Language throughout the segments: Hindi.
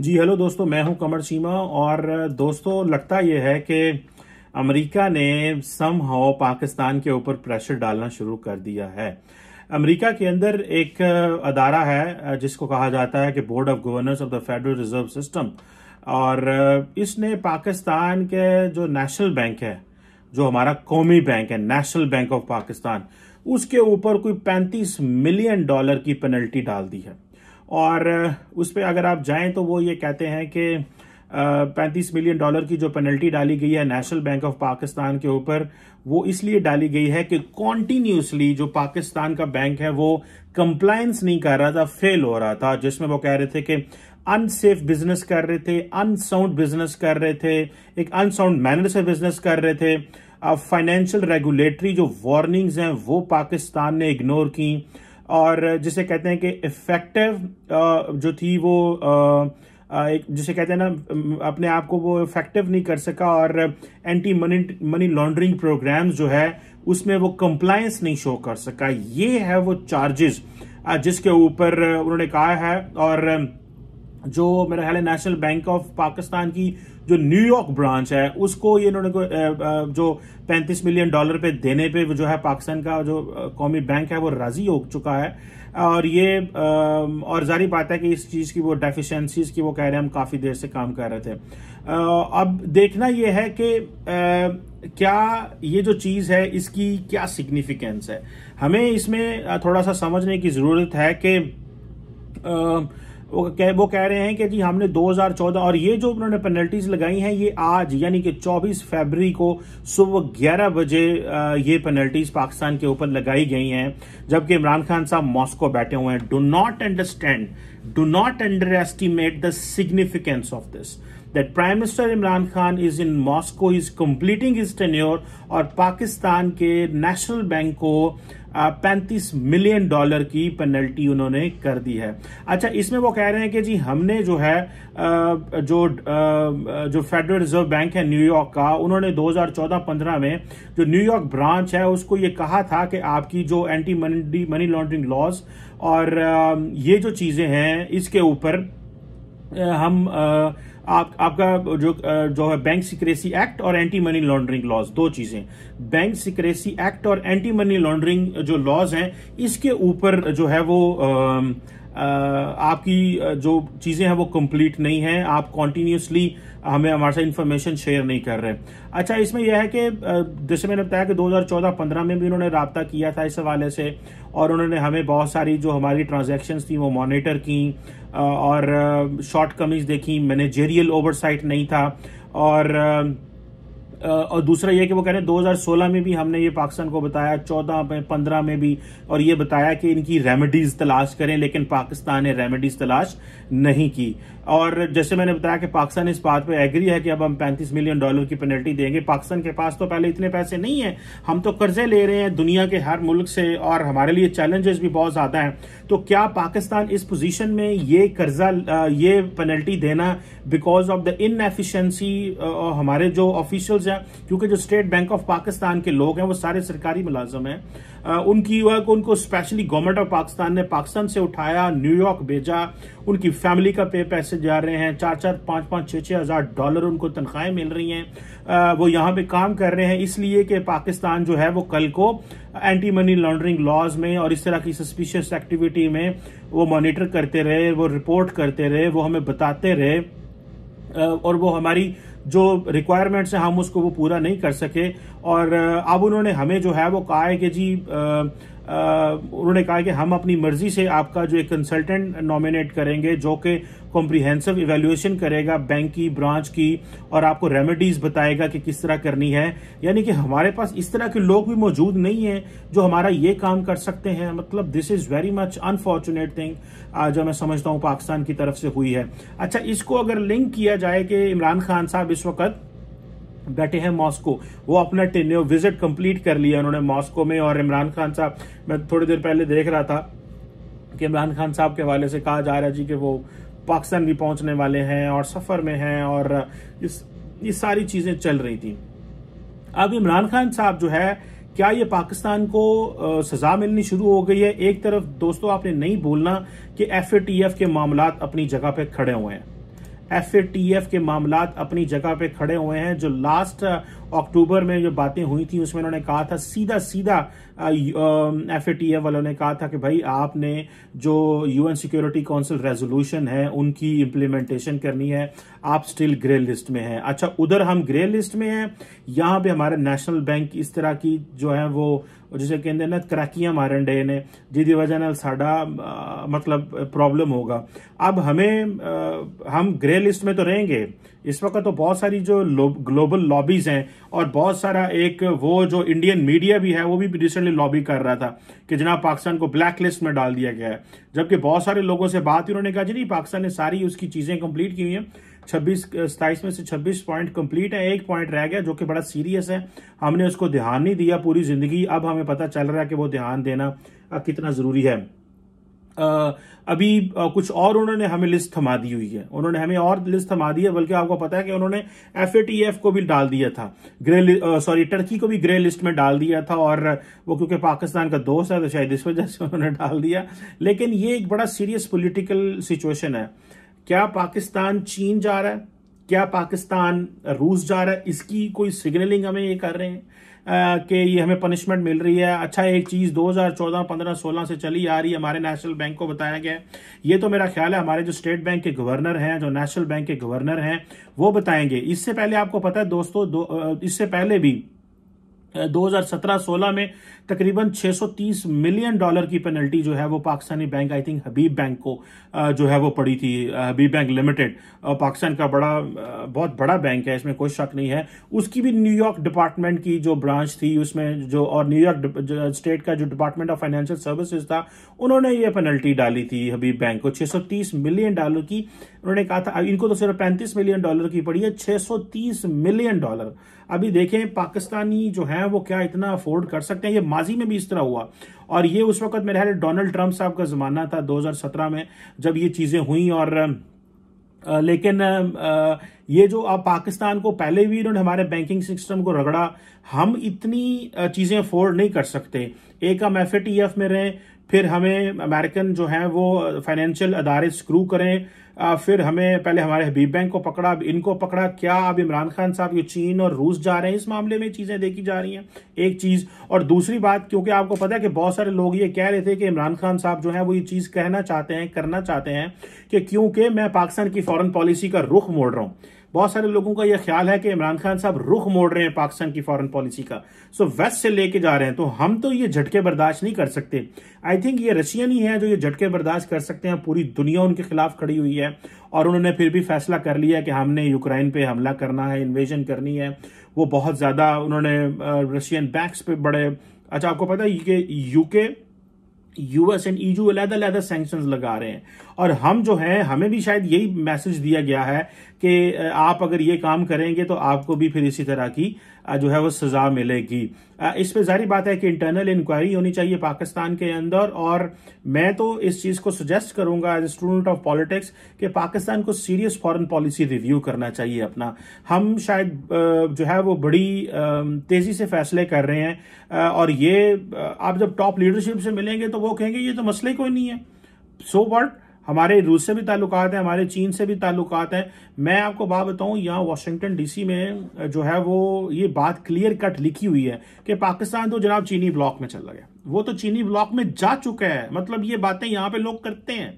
जी हेलो दोस्तों मैं हूं कमर सीमा और दोस्तों लगता यह है कि अमेरिका ने सम हाउ पाकिस्तान के ऊपर प्रेशर डालना शुरू कर दिया है अमेरिका के अंदर एक अदारा है जिसको कहा जाता है कि board of governors of the federal reserve system और इसने पाकिस्तान के जो नेशनल बैंक है जो हमारा कौमी बैंक है नेशनल बैंक ऑफ पाकिस्तान उसके ऊपर कोई पैंतीस मिलियन डॉलर की पेनल्टी डाल दी है और उस पर अगर आप जाएं तो वो ये कहते हैं कि पैंतीस मिलियन डॉलर की जो पेनल्टी डाली गई है नेशनल बैंक ऑफ पाकिस्तान के ऊपर वो इसलिए डाली गई है कि कॉन्टीन्यूसली जो पाकिस्तान का बैंक है वो कंप्लायंस नहीं कर रहा था फेल हो रहा था जिसमें वो कह रहे थे कि अनसेफ बिजनेस कर रहे थे अनसाउंड बिजनेस कर रहे थे एक अनसाउंड मैनर से बिजनेस कर रहे थे फाइनेंशियल रेगुलेटरी जो वार्निंग्स हैं वो पाकिस्तान ने इग्नोर की और जिसे कहते हैं कि इफ़ेक्टिव जो थी वो एक जिसे कहते हैं ना अपने आप को वो इफेक्टिव नहीं कर सका और anti money money laundering programs जो है उसमें वो कंप्लायंस नहीं शो कर सका ये है वो चार्जेस जिसके ऊपर उन्होंने कहा है और जो मेरा ख्याल है नेशनल बैंक ऑफ पाकिस्तान की जो न्यूयॉर्क ब्रांच है उसको ये इन्होंने जो 35 मिलियन डॉलर पे देने पे जो है पाकिस्तान का जो कौमी बैंक है वो राजी हो चुका है और ये और जारी बात है कि इस चीज़ की वो डेफिशिएंसीज की वो कह रहे हैं हम काफ़ी देर से काम कर रहे थे अब देखना ये है कि क्या ये जो चीज़ है इसकी क्या सिग्निफिकेंस है हमें इसमें थोड़ा सा समझने की ज़रूरत है कि वो कह वो कह रहे हैं कि जी हमने 2014 और ये जो उन्होंने पेनल्टीज लगाई हैं ये आज यानी कि 24 फरवरी को सुबह 11 बजे ये पेनल्टीज पाकिस्तान के ऊपर लगाई गई हैं जबकि इमरान खान साहब मॉस्को बैठे हुए हैं do not understand do not underestimate the significance of this that prime minister Imran Khan is in Moscow is completing is tenure और पाकिस्तान के नेशनल बैंक को पैंतीस मिलियन डॉलर की पेनल्टी उन्होंने कर दी है अच्छा इसमें वो कह रहे हैं कि जी हमने जो है जो जो फेडरल रिजर्व बैंक है न्यूयॉर्क का उन्होंने 2014-15 में जो न्यूयॉर्क ब्रांच है उसको ये कहा था कि आपकी जो anti money money laundering laws और ये जो चीज़ें हैं इसके ऊपर हम आप आपका जो जो है बैंक सिक्रेसी एक्ट और एंटी मनी लॉन्ड्रिंग लॉज दो चीजें बैंक सिक्रेसी एक्ट और एंटी मनी लॉन्ड्रिंग जो लॉज हैं इसके ऊपर जो है वो आ, आपकी जो चीज़ें हैं वो कंप्लीट नहीं है आप कॉन्टीन्यूसली हमें हमारे साथ इन्फॉर्मेशन शेयर नहीं कर रहे अच्छा इसमें यह है कि जैसे मैंने बताया कि 2014-15 में भी उन्होंने रबता किया था इस हवाले से और उन्होंने हमें बहुत सारी जो हमारी ट्रांजेक्शन्स थी वो मॉनिटर की और शॉर्ट कमीज देखी मैनेजेरियल ओवरसाइट नहीं था और और दूसरा ये कि वो कह रहे हैं 2016 में भी हमने ये पाकिस्तान को बताया 14 में 15 में भी और ये बताया कि इनकी रेमेडीज़ तलाश करें लेकिन पाकिस्तान ने रेमेडीज़ तलाश नहीं की और जैसे मैंने बताया कि पाकिस्तान इस बात पर एग्री है कि अब हम 35 मिलियन डॉलर की पेनल्टी देंगे पाकिस्तान के पास तो पहले इतने पैसे नहीं है हम तो कर्जे ले रहे हैं दुनिया के हर मुल्क से और हमारे लिए चैलेंजेस भी बहुत ज़्यादा हैं तो क्या पाकिस्तान इस पोजीशन में ये कर्जा ये पेनल्टी देना बिकॉज ऑफ द इनएफिशेंसी हमारे जो ऑफिशियल्स हैं क्योंकि जो स्टेट बैंक ऑफ पाकिस्तान के लोग हैं वो सारे सरकारी मुलाजम हैं उनकी वर्क उनको स्पेशली गवर्नमेंट ऑफ पाकिस्तान ने पाकिस्तान से उठाया न्यूयॉर्क भेजा उनकी फैमिली का पे पैसे जा रहे हैं चार चार पाँच पाँच छः छः हज़ार डॉलर उनको तनख्वाहें मिल रही हैं वो यहाँ पे काम कर रहे हैं इसलिए कि पाकिस्तान जो है वो कल को एंटी मनी लॉन्ड्रिंग लॉज में और इस तरह की सस्पिशियस एक्टिविटी में वो मॉनिटर करते रहे वो रिपोर्ट करते रहे वो हमें बताते रहे और वो हमारी जो रिक्वायरमेंट्स हैं हम उसको वो पूरा नहीं कर सके और अब उन्होंने हमें जो है वो कहा है कि जी उन्होंने कहा कि हम अपनी मर्जी से आपका जो एक कंसल्टेंट नॉमिनेट करेंगे जो कि कॉम्प्रीहेंसिव इवेल्यूएशन करेगा बैंक की ब्रांच की और आपको रेमेडीज बताएगा कि किस तरह करनी है यानी कि हमारे पास इस तरह के लोग भी मौजूद नहीं हैं जो हमारा ये काम कर सकते हैं मतलब this is very much unfortunate thing जो मैं समझता हूँ पाकिस्तान की तरफ से हुई है अच्छा इसको अगर लिंक किया जाए कि इमरान खान साहब इस वक्त बैठे हैं मॉस्को वो अपना टेन्योर विजिट कंप्लीट कर लिया उन्होंने मॉस्को में और इमरान खान साहब मैं थोड़ी देर पहले देख रहा था कि इमरान खान साहब के हवाले से कहा जा रहा है जी कि वो पाकिस्तान भी पहुंचने वाले हैं और सफ़र में हैं और इस ये सारी चीज़ें चल रही थी अब इमरान खान साहब जो है क्या ये पाकिस्तान को सज़ा मिलनी शुरू हो गई है एक तरफ दोस्तों आपने नहीं बोलना कि एफ के मामला अपनी जगह पर खड़े हुए हैं एफ के मामला अपनी जगह पे खड़े हुए हैं जो लास्ट अक्टूबर में जो बातें हुई थी उसमें उन्होंने कहा था सीधा सीधा एफ वालों ने कहा था कि भाई आपने जो यूएन सिक्योरिटी काउंसिल रेजोल्यूशन है उनकी इम्प्लीमेंटेशन करनी है आप स्टिल ग्रे लिस्ट में हैं अच्छा उधर हम ग्रे लिस्ट में हैं यहाँ पे हमारे नेशनल बैंक इस तरह की जो है वो जिसे कहते हैं ना क्रैकियां मारन डे ने जिदी वजह नाल साडा मतलब प्रॉब्लम होगा अब हमें आ, हम ग्रे लिस्ट में तो रहेंगे इस वक्त तो बहुत सारी जो ग्लोबल लॉबीज हैं और बहुत सारा एक वो जो इंडियन मीडिया भी है वो भी रिसेंटली लॉबी कर रहा था कि जनाब पाकिस्तान को ब्लैक लिस्ट में डाल दिया गया है जबकि बहुत सारे लोगों से बात ही उन्होंने कहा जी नहीं पाकिस्तान ने सारी उसकी चीज़ें कंप्लीट की हुई हैं छब्बीस सताइस में से छब्बीस पॉइंट कंप्लीट है एक पॉइंट रह गया जो कि बड़ा सीरियस है हमने उसको ध्यान नहीं दिया पूरी ज़िंदगी अब हमें पता चल रहा है कि वो ध्यान देना कितना ज़रूरी है अभी कुछ और उन्होंने हमें लिस्ट थमा दी हुई है उन्होंने हमें और लिस्ट थमा दी है बल्कि आपको पता है कि उन्होंने एफ को भी डाल दिया था ग्रे सॉरी टर्की को भी ग्रे लिस्ट में डाल दिया था और वो क्योंकि पाकिस्तान का दोस्त है तो शायद इस वजह से उन्होंने डाल दिया लेकिन ये एक बड़ा सीरियस पोलिटिकल सिचुएशन है क्या पाकिस्तान चीन जा रहा है क्या पाकिस्तान रूस जा रहा है इसकी कोई सिग्नलिंग हमें ये कर रहे हैं कि ये हमें पनिशमेंट मिल रही है अच्छा एक चीज़ 2014, 15, 16 से चली आ रही है हमारे नेशनल बैंक को बताया गया ये तो मेरा ख्याल है हमारे जो स्टेट बैंक के गवर्नर हैं जो नेशनल बैंक के गवर्नर हैं वो बताएंगे इससे पहले आपको पता है दोस्तों दो, इससे पहले भी 2017-16 में तकरीबन 630 मिलियन डॉलर की पेनल्टी जो है वो Pakistani bank I think Habib bank को जो है वो पड़ी थी हबीब बैंक लिमिटेड पाकिस्तान का बड़ा बहुत बड़ा बैंक है इसमें कोई शक नहीं है उसकी भी न्यूयॉर्क डिपार्टमेंट की जो ब्रांच थी उसमें जो और न्यूयॉर्क स्टेट का जो डिपार्टमेंट ऑफ फाइनेंशियल सर्विसेज था उन्होंने ये पेनल्टी डाली थी हबीब बैंक को छह मिलियन डॉलर की उन्होंने कहा था इनको तो सिर्फ पैंतीस मिलियन डॉलर की पड़ी है छह मिलियन डॉलर अभी देखें पाकिस्तानी जो हैं वो क्या इतना अफोर्ड कर सकते हैं ये माजी में भी इस तरह हुआ और ये उस वक्त मेरे ख्याल डोनाल्ड ट्रंप साहब का ज़माना था 2017 में जब ये चीज़ें हुई और आ, लेकिन आ, ये जो अब पाकिस्तान को पहले भी इन्होंने हमारे बैंकिंग सिस्टम को रगड़ा हम इतनी चीज़ें अफोर्ड नहीं कर सकते एक हम एफ में रहें फिर हमें अमेरिकन जो है वो फाइनेंशियल अदारे स्क्रू करें फिर हमें पहले हमारे हबीब बैंक को पकड़ा अब इनको पकड़ा क्या अब इमरान खान साहब ये चीन और रूस जा रहे हैं इस मामले में चीज़ें देखी जा रही हैं एक चीज़ और दूसरी बात क्योंकि आपको पता है कि बहुत सारे लोग ये कह रहे थे कि इमरान खान साहब जो है वो ये चीज़ कहना चाहते हैं करना चाहते हैं कि क्योंकि मैं पाकिस्तान की फॉरन पॉलिसी का रुख मोड़ रहा हूँ बहुत सारे लोगों का यह ख्याल है कि इमरान खान साहब रुख मोड़ रहे हैं पाकिस्तान की फॉरेन पॉलिसी का सो वेस्ट से लेके जा रहे हैं तो हम तो ये झटके बर्दाश्त नहीं कर सकते आई थिंक ये रशियन ही है जो ये झटके बर्दाश्त कर सकते हैं पूरी दुनिया उनके खिलाफ खड़ी हुई है और उन्होंने फिर भी फैसला कर लिया कि हमने यूक्रेन पे हमला करना है इन्वेजन करनी है वो बहुत ज़्यादा उन्होंने रशियन बैंक्स पे बड़े अच्छा आपको पता है कि यूके यूएस एंड ईजू अलहदा अलहदा सेंक्शन लगा रहे हैं और हम जो हैं हमें भी शायद यही मैसेज दिया गया है कि आप अगर ये काम करेंगे तो आपको भी फिर इसी तरह की जो है वो सज़ा मिलेगी इस पर जारी बात है कि इंटरनल इंक्वायरी होनी चाहिए पाकिस्तान के अंदर और मैं तो इस चीज़ को सजेस्ट करूंगा as a student of politics कि पाकिस्तान को सीरियस फॉरेन पॉलिसी रिव्यू करना चाहिए अपना हम शायद जो है वो बड़ी तेज़ी से फैसले कर रहे हैं और ये आप जब टॉप लीडरशिप से मिलेंगे तो वो कहेंगे ये तो मसले कोई नहीं है सो so वॉट हमारे रूस से भी ताल्लुकात हैं हमारे चीन से भी ताल्लुकात हैं मैं आपको बात बताऊं यहाँ वाशिंगटन डीसी में जो है वो ये बात क्लियर कट लिखी हुई है कि पाकिस्तान तो जनाब चीनी ब्लॉक में चला गया वो तो चीनी ब्लॉक में जा चुका है मतलब ये बातें यहाँ पे लोग करते हैं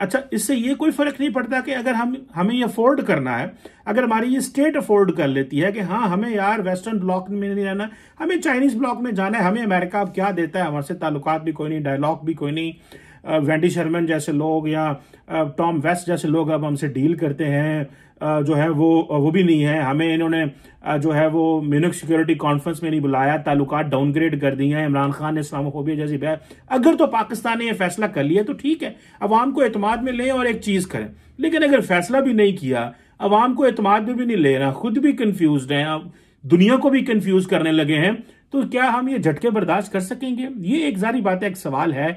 अच्छा इससे ये कोई फर्क नहीं पड़ता कि अगर हम हमें ये अफोर्ड करना है अगर हमारी ये स्टेट अफोर्ड कर लेती है कि हाँ हमें यार वेस्टर्न ब्लॉक में नहीं रहना हमें चाइनीज ब्लॉक में जाना है हमें अमेरिका अब क्या देता है हमारे से ताल्लुकात भी कोई नहीं डायलॉग भी कोई नहीं वेंडी शर्मन जैसे लोग या टॉम वेस्ट जैसे लोग अब हमसे डील करते हैं जो है वो वो भी नहीं है हमें इन्होंने जो है वो म्यूनिक सिक्योरिटी कॉन्फ्रेंस में नहीं बुलाया ताल्लुक डाउनग्रेड कर दिए हैं इमरान खान ने इस्लाम इस्लामोफोबिया जैसी बह अगर तो पाकिस्तान ने यह फैसला कर लिया तो ठीक है अवाम को अतमाद में लें और एक चीज़ करें लेकिन अगर फैसला भी नहीं किया अवाम को अतमाद में भी नहीं ले रहा खुद भी कन्फ्यूज हैं अब दुनिया को भी कन्फ्यूज करने लगे हैं तो क्या हम ये झटके बर्दाश्त कर सकेंगे ये एक जारी बात है एक सवाल है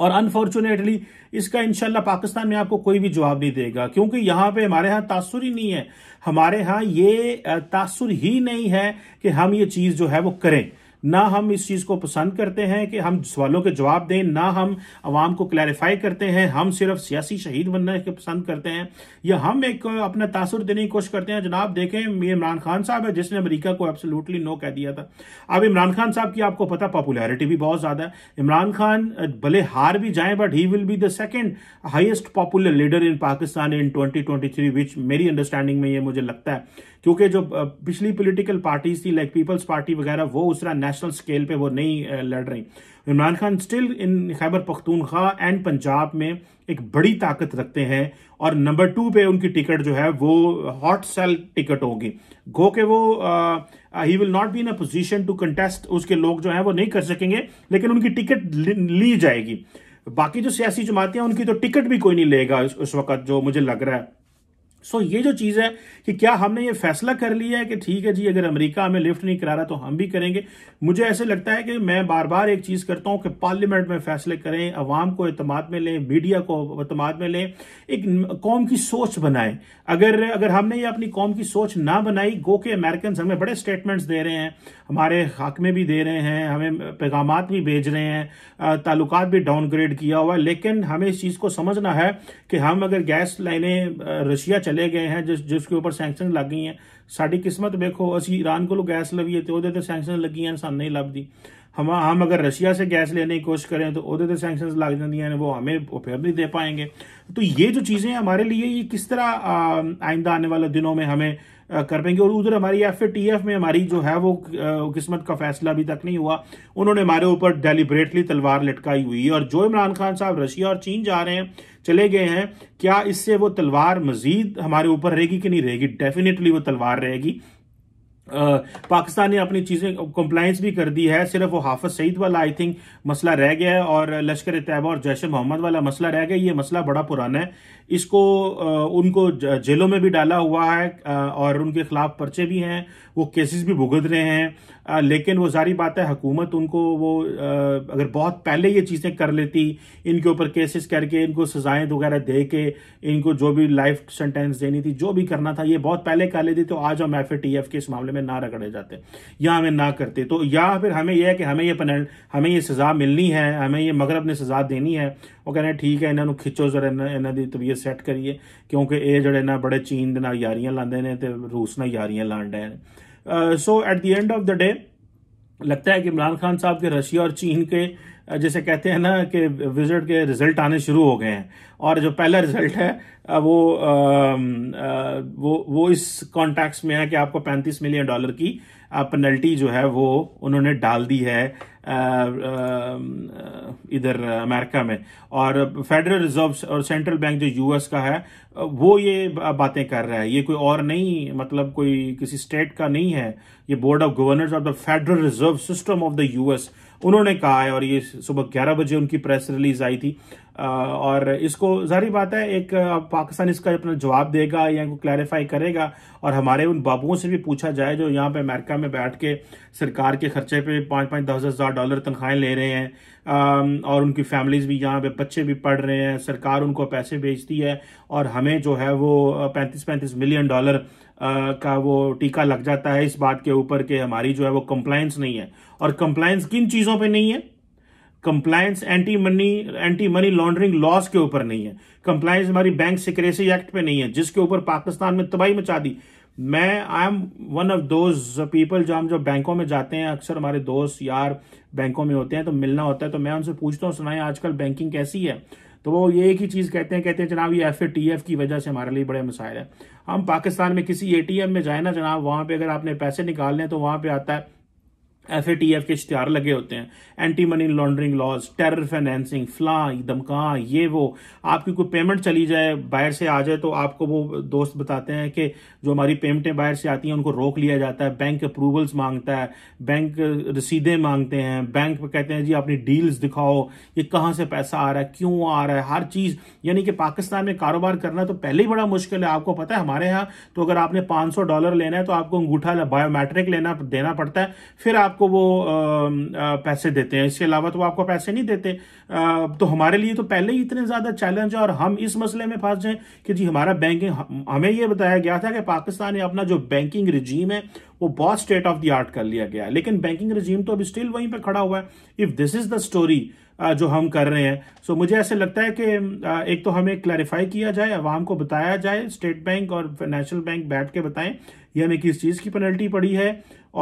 और अनफॉर्चुनेटली इसका इनशाला पाकिस्तान में आपको कोई भी जवाब नहीं देगा क्योंकि यहां पे हमारे यहाँ तासुर ही नहीं है हमारे यहाँ ये तासुर ही नहीं है कि हम ये चीज़ जो है वो करें ना हम इस चीज़ को पसंद करते हैं कि हम सवालों के जवाब दें ना हम आवाम को क्लैरिफाई करते हैं हम सिर्फ सियासी शहीद बनना पसंद करते हैं या हम एक अपना तासर देने की कोशिश करते हैं जनाब देखें इमरान खान साहब है जिसने अमरीका को एब्सोलूटली नो कह दिया था अब इमरान खान साहब की आपको पता पॉपुलैरिटी भी बहुत ज़्यादा है इमरान खान भले हार भी जाए but he will be the second highest popular leader in Pakistan in twenty twenty three which मेरी अंडरस्टैंडिंग में ये मुझे लगता है क्योंकि जो पिछली पॉलिटिकल पार्टीज थी लाइक पीपल्स पार्टी वगैरह वो उस तरह नेशनल स्केल पे वो नहीं लड़ रही Imran Khan still in Khyber Pakhtunkhwa and Punjab में एक बड़ी ताकत रखते हैं और नंबर टू पे उनकी टिकट जो है वो हॉट सेल टिकट होगी गो के वो he will not be in a position to contest उसके लोग जो है वो नहीं कर सकेंगे लेकिन उनकी टिकट ली जाएगी बाकी जो सियासी जमातें हैं उनकी तो टिकट भी कोई नहीं लेगा उस वक्त जो मुझे लग रहा है सो ये जो चीज़ है कि क्या हमने ये फैसला कर लिया है कि ठीक है जी अगर अमेरिका हमें लिफ्ट नहीं करा रहा तो हम भी करेंगे मुझे ऐसे लगता है कि मैं बार बार एक चीज़ करता हूं कि पार्लियामेंट में फैसले करें अवाम को अतमाद में लें मीडिया को अतमाद में लें एक कौम की सोच बनाए अगर अगर हमने ये अपनी कौम की सोच ना बनाई गो के अमेरिकन हमें बड़े स्टेटमेंट्स दे रहे हैं हमारे हाकमे भी दे रहे हैं हमें पैगाम भी भेज रहे हैं ताल्लुक भी डाउनग्रेड किया हुआ है लेकिन हमें इस चीज़ को समझना है कि हम अगर गैस लाइने रशिया चले ਚਲੇ ਗਏ ਹਨ ਜਿਸ ਜਿਸ ਕੇ ਉੱਪਰ ਸੈਂਕਸ਼ਨ ਲੱਗ ਗਈਆਂ ਸਾਡੀ ਕਿਸਮਤ ਵੇਖੋ ਅਸੀਂ ਈਰਾਨ ਕੋਲੋਂ ਗੈਸ ਲਵੀਏ तो वह सैक्शन लगी हैं ਸਾਨੂੰ नहीं लगती हम हम अगर रशिया से गैस लेने की कोशिश करें तो वह सैक्शन लग जाए वो हमें वो फिर नहीं दे पाएंगे तो ये जो चीज़ें हमारे लिए ये किस तरह आइंदा आने वाले दिनों में हमें कर पाएंगे और उधर हमारी एफ एफ में हमारी जो है वो किस्मत का फैसला अभी तक नहीं हुआ उन्होंने हमारे ऊपर डेलीबरेटली तलवार लटकाई हुई है और जो इमरान खान साहब रशिया और चीन जा रहे हैं चले गए हैं क्या इससे वो तलवार मजीद हमारे ऊपर रहेगी कि नहीं रहेगी डेफिनेटली वो तलवार रहेगी पाकिस्तान ने अपनी चीज़ें कंप्लाइंस भी कर दी है सिर्फ वो हाफज सईद वाला आई थिंक मसला रह गया है और लश्कर तैयबा और जैश मोहम्मद वाला मसला रह गया ये मसला बड़ा पुराना है इसको उनको जेलों में भी डाला हुआ है और उनके खिलाफ पर्चे भी हैं वो केसेस भी भुगत रहे हैं लेकिन वो जारी बात है हकूमत उनको वो अगर बहुत पहले ये चीज़ें कर लेती इनके ऊपर केसेस करके इनको सजाएं वगैरह दे के इनको जो भी लाइफ सेंटेंस देनी थी जो भी करना था ये बहुत पहले कर लेती तो आज हम ए टी एफ के इस मामले हमें ना रगड़े जाते या हमें ना करते तो या फिर हमें यह है कि हमें ये पेनल्ट हमें ये सजा मिलनी है हमें ये मगरब ने सजा देनी है वो कहना ठीक है इन्होंने खिंचो जर इन्हों की तबीयत सैट करिए क्योंकि ये जड़े बड़े चीन के नारियां लाते रूस ना ला डे so at the end of the day लगता है कि इमरान खान साहब के रशिया और चीन के जैसे कहते हैं ना कि विजिट के रिजल्ट आने शुरू हो गए हैं और जो पहला रिजल्ट है वो आ, आ, वो वो इस कॉन्टैक्ट में है कि आपको 35 मिलियन डॉलर की पेनल्टी जो है वो उन्होंने डाल दी है इधर अमेरिका में और फेडरल रिजर्व और सेंट्रल बैंक जो यूएस का है वो ये बातें कर रहा है ये कोई और नहीं मतलब कोई किसी स्टेट का नहीं है ये board of governors of the federal reserve system of the US उन्होंने कहा है और ये सुबह ग्यारह बजे उनकी प्रेस रिलीज आई थी और इसको जारी बात है एक पाकिस्तान इसका अपना जवाब देगा या इनको क्लैरिफाई करेगा और हमारे उन बाबुओं से भी पूछा जाए जो यहाँ पे अमेरिका में बैठ के सरकार के खर्चे पे पाँच पाँच दस दस हज़ार डॉलर तनख्वाहें ले रहे हैं और उनकी फैमिलीज़ भी यहाँ पे बच्चे भी पढ़ रहे हैं सरकार उनको पैसे भेजती है और हमें जो है वो पैंतीस पैंतीस मिलियन डॉलर का वो टीका लग जाता है इस बात के ऊपर कि हमारी जो है वो कंप्लायंस नहीं है और कंप्लायंस किन चीज़ों पर नहीं है compliance anti money anti money laundering laws के ऊपर नहीं है कंप्लायंस हमारी बैंक सिक्रेसी एक्ट पे नहीं है जिसके ऊपर पाकिस्तान में तबाही मचा दी मैं I am one of those people जो हम जो बैंकों में जाते हैं अक्सर हमारे दोस्त यार बैंकों में होते हैं तो मिलना होता है तो मैं उनसे पूछता हूँ सुनाए आजकल बैंकिंग कैसी है तो वो ये एक ही चीज़ कहते हैं कहते हैं जनाब ये एफ टी एफ की वजह से हमारे लिए बड़े मसायल है हम पाकिस्तान में किसी ए टी एम में जाए ना जनाब वहाँ पर अगर आपने पैसे निकालने हैं तो वहाँ पर आता है एफ के इश्तेहार लगे होते हैं anti money laundering laws terror financing फ्ला दमका ये वो आपकी कोई पेमेंट चली जाए बाहर से आ जाए तो आपको वो दोस्त बताते हैं कि जो हमारी पेमेंटें बाहर से आती हैं उनको रोक लिया जाता है बैंक अप्रूवल्स मांगता है बैंक रसीदें मांगते हैं बैंक कहते हैं जी अपनी डील्स दिखाओ ये कहाँ से पैसा आ रहा है क्यों आ रहा है हर चीज़ यानी कि पाकिस्तान में कारोबार करना तो पहले ही बड़ा मुश्किल है आपको पता है हमारे यहाँ तो अगर आपने पाँच डॉलर लेना है तो आपको अंगूठा बायोमेट्रिक लेना देना पड़ता है फिर आप आपको वो पैसे देते हैं इसके अलावा तो वो आपको पैसे नहीं देते तो हमारे लिए तो पहले ही इतने ज़्यादा चैलेंज है और हम इस मसले में फंस जाए कि जी हमारा बैंकिंग हमें ये बताया गया था कि पाकिस्तान ने अपना जो बैंकिंग रिजीम है वो बहुत स्टेट ऑफ द आर्ट कर लिया गया लेकिन बैंकिंग रिजीम तो अभी स्टिल वहीं पर खड़ा हुआ है if this is the story जो हम कर रहे हैं सो so, मुझे ऐसे लगता है कि एक तो हमें क्लैरिफाई किया जाए अवाम को बताया जाए स्टेट बैंक और नेशनल बैंक बैठ के बताएं ये हमें किस चीज़ की पेनल्टी पड़ी है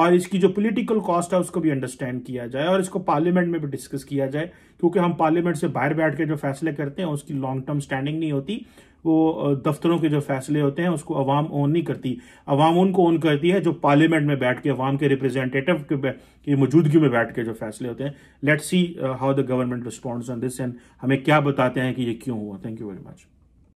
और इसकी जो पॉलिटिकल कॉस्ट है उसको भी अंडरस्टैंड किया जाए और इसको पार्लियामेंट में भी डिस्कस किया जाए क्योंकि हम पार्लियामेंट से बाहर बैठ के जो फैसले करते हैं उसकी लॉन्ग टर्म स्टैंडिंग नहीं होती वो दफ्तरों के जो फैसले होते हैं उसको अवाम ओन नहीं करती अवाम उनको ओन करती है जो पार्लियामेंट में बैठ के अवाम के रिप्रेजेंटेटिव के, की मौजूदगी में बैठ के जो फैसले होते हैं let see how the government respond on this and हमें क्या बताते हैं कि ये क्यों हुआ थैंक यू वेरी मच